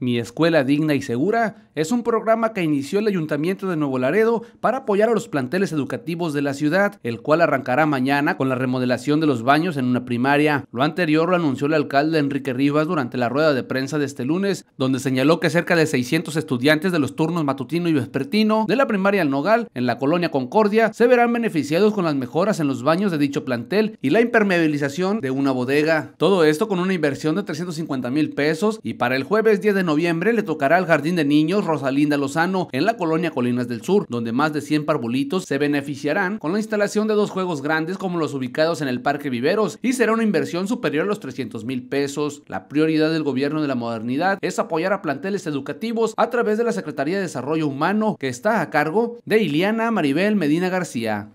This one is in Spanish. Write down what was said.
Mi Escuela Digna y Segura es un programa que inició el Ayuntamiento de Nuevo Laredo para apoyar a los planteles educativos de la ciudad, el cual arrancará mañana con la remodelación de los baños en una primaria. Lo anterior lo anunció el alcalde Enrique Rivas durante la rueda de prensa de este lunes, donde señaló que cerca de 600 estudiantes de los turnos matutino y vespertino de la primaria El Nogal, en la colonia Concordia, se verán beneficiados con las mejoras en los baños de dicho plantel y la impermeabilización de una bodega. Todo esto con una inversión de 350 mil pesos y para el jueves 10 de noviembre noviembre le tocará al Jardín de Niños Rosalinda Lozano en la colonia Colinas del Sur, donde más de 100 parbolitos se beneficiarán con la instalación de dos juegos grandes como los ubicados en el Parque Viveros y será una inversión superior a los 300 mil pesos. La prioridad del gobierno de la modernidad es apoyar a planteles educativos a través de la Secretaría de Desarrollo Humano que está a cargo de Iliana Maribel Medina García.